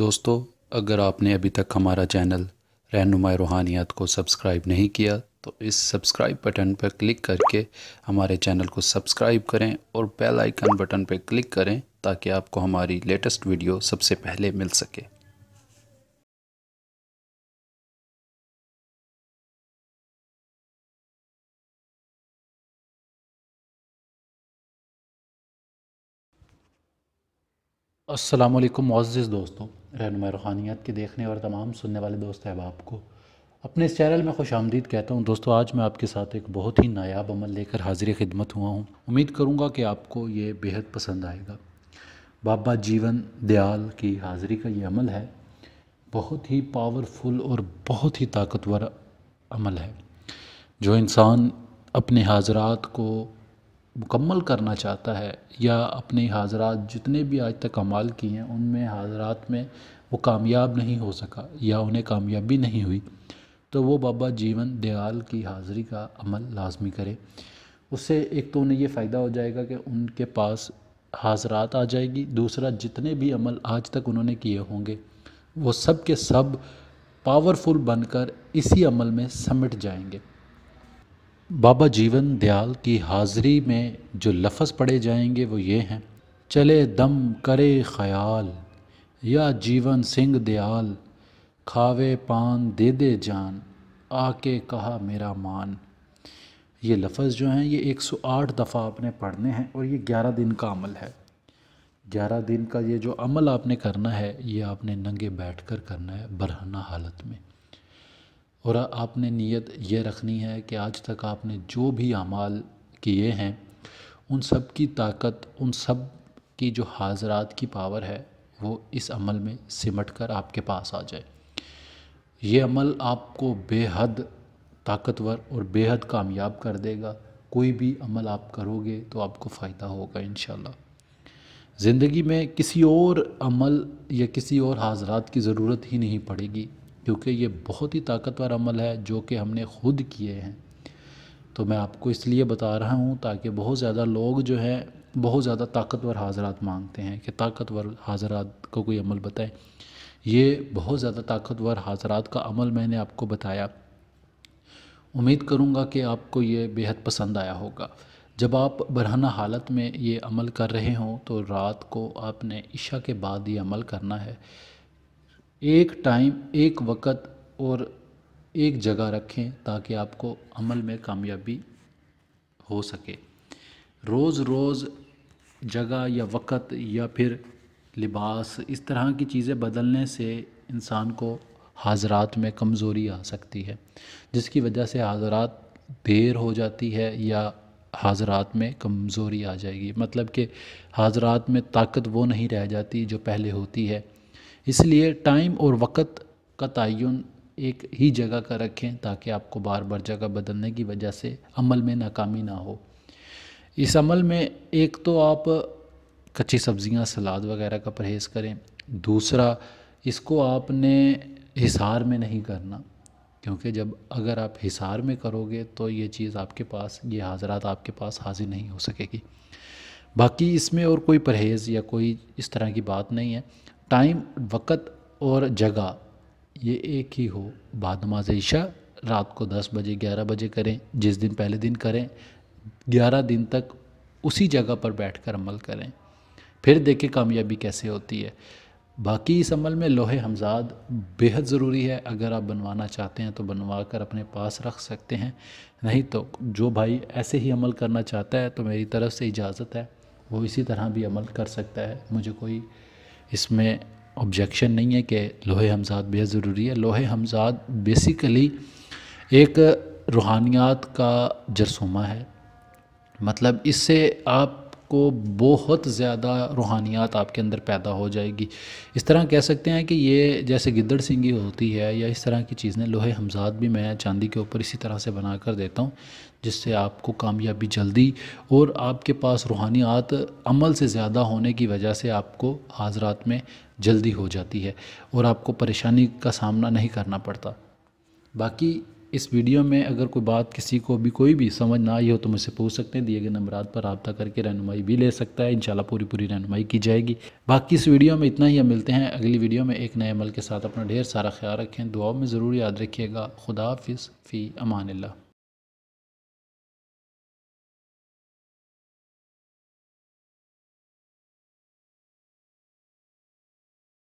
दोस्तों अगर आपने अभी तक हमारा चैनल रहनुमाय रूहानियत को सब्सक्राइब नहीं किया तो इस सब्सक्राइब बटन पर क्लिक करके हमारे चैनल को सब्सक्राइब करें और बेल आइकन बटन पर क्लिक करें ताकि आपको हमारी लेटेस्ट वीडियो सबसे पहले मिल सके असलकम मोज़ दोस्तों रहनुमा रूहानियत के देखने और तमाम सुनने वाले दोस्त अहबाब को अपने इस चैनल में खुश आमदीद कहता हूँ दोस्तों आज मैं आपके साथ एक बहुत ही नायाब अमल लेकर हाजिर खिदमत हुआ हूँ उम्मीद करूँगा कि आपको ये बेहद पसंद आएगा बाबा जीवन दयाल की हाज़िरी का ये अमल है बहुत ही पावरफुल और बहुत ही ताकतवर अमल है जो इंसान अपने हाजरात को मुकम्मल करना चाहता है या अपने हाजरात जितने भी आज तक कमाल किए हैं उनमें हाजरात में वो कामयाब नहीं हो सका या उन्हें कामयाबी नहीं हुई तो वो बाबा जीवन दयाल की हाज़री का अमल लाजमी करे उससे एक तो उन्हें ये फ़ायदा हो जाएगा कि उनके पास हाजरात आ जाएगी दूसरा जितने भी अमल आज तक उन्होंने किए होंगे वो सब के सब पावरफुल बनकर इसी अमल में समट जाएंगे बाबा जीवन दयाल की हाज़री में जो लफ्ज़ पढ़े जाएंगे वो ये हैं चले दम करे ख्याल या जीवन सिंह दयाल खावे पान दे दे जान आके कहा मेरा मान ये लफ्ज़ जो हैं ये 108 दफ़ा आपने पढ़ने हैं और ये 11 दिन का अमल है 11 दिन का ये जो अमल आपने करना है ये आपने नंगे बैठकर करना है बरहना हालत में और आपने नीयत ये रखनी है कि आज तक आपने जो भी अमाल किए हैं उन सब की ताकत उन सब की जो हाजरात की पावर है वो इस अमल में सिमट कर आपके पास आ जाए ये अमल आपको बेहद ताकतवर और बेहद कामयाब कर देगा कोई भी अमल आप करोगे तो आपको फ़ायदा होगा इन ज़िंदगी में किसी और अमल या किसी और हाजरात की ज़रूरत ही नहीं पड़ेगी क्योंकि ये बहुत ही ताकतवर अमल है जो कि हमने ख़ुद किए हैं तो मैं आपको इसलिए बता रहा हूँ ताकि बहुत ज़्यादा लोग जो हैं बहुत ज़्यादा ताकतवर हाजरात मांगते हैं कि ताकतवर हाजरात को कोई अमल बताए ये बहुत ज़्यादा ताकतवर हाजरात का अमल मैंने आपको बताया उम्मीद करूँगा कि आपको ये बेहद पसंद आया होगा जब आप बरहना हालत में ये अमल कर रहे हों तो रात को आपने इशा के बाद ये अमल करना है एक टाइम एक वक़्त और एक जगह रखें ताकि आपको अमल में कामयाबी हो सके रोज़ रोज़ जगह या वक़्त या फिर लिबास इस तरह की चीज़ें बदलने से इंसान को हाजरात में कमज़ोरी आ सकती है जिसकी वजह से हाजरात देर हो जाती है या हाजरात में कमज़ोरी आ जाएगी मतलब कि हाजरात में ताकत वो नहीं रह जाती जो पहले होती है इसलिए टाइम और वक़्त का तयन एक ही जगह का रखें ताकि आपको बार बार जगह बदलने की वजह से अमल में नाकामी ना हो इस अमल में एक तो आप कच्ची सब्ज़ियाँ सलाद वगैरह का परहेज़ करें दूसरा इसको आपने हिसार में नहीं करना क्योंकि जब अगर आप हिसार में करोगे तो ये चीज़ आपके पास ये हाजरात आपके पास हाजिर नहीं हो सकेगी बाकी इसमें और कोई परहेज़ या कोई इस तरह की बात नहीं है टाइम वक़्त और जगह ये एक ही हो बाद नमाज ईशा रात को 10 बजे 11 बजे करें जिस दिन पहले दिन करें 11 दिन तक उसी जगह पर बैठ कर अमल करें फिर देखें कामयाबी कैसे होती है बाकी इस अमल में लोहे हमजाद बेहद ज़रूरी है अगर आप बनवाना चाहते हैं तो बनवा कर अपने पास रख सकते हैं नहीं तो जो भाई ऐसे ही अमल करना चाहता है तो मेरी तरफ़ से इजाज़त है वो इसी तरह भी अमल कर सकता है मुझे कोई इसमें ऑब्जेक्शन नहीं है कि लोहे हमजाद बेहद ज़रूरी है लोहे हमजाद बेसिकली एक रूहानियात का जरसूमा है मतलब इससे आप को बहुत ज़्यादा रूहानियात आपके अंदर पैदा हो जाएगी इस तरह कह सकते हैं कि ये जैसे गिद्दड़ सिंगी होती है या इस तरह की चीज़ें लोहे हमजात भी मैं चांदी के ऊपर इसी तरह से बना कर देता हूँ जिससे आपको कामयाबी जल्दी और आपके पास रूहानियात अमल से ज़्यादा होने की वजह से आपको हाजरात में जल्दी हो जाती है और आपको परेशानी का सामना नहीं करना पड़ता बाकी इस वीडियो में अगर कोई बात किसी को भी कोई भी समझ ना आई हो तो मुझसे पूछ सकते हैं दिए गए नंबर पर रबता करके रहनुमाई भी ले सकता है इंशाल्लाह पूरी पूरी रहनुमाई की जाएगी बाकी इस वीडियो में इतना ही हम मिलते हैं अगली वीडियो में एक नए अमल के साथ अपना ढेर सारा ख्याल रखें दुआओं में ज़रूर याद रखिएगा खुदा फ़ी अमान ला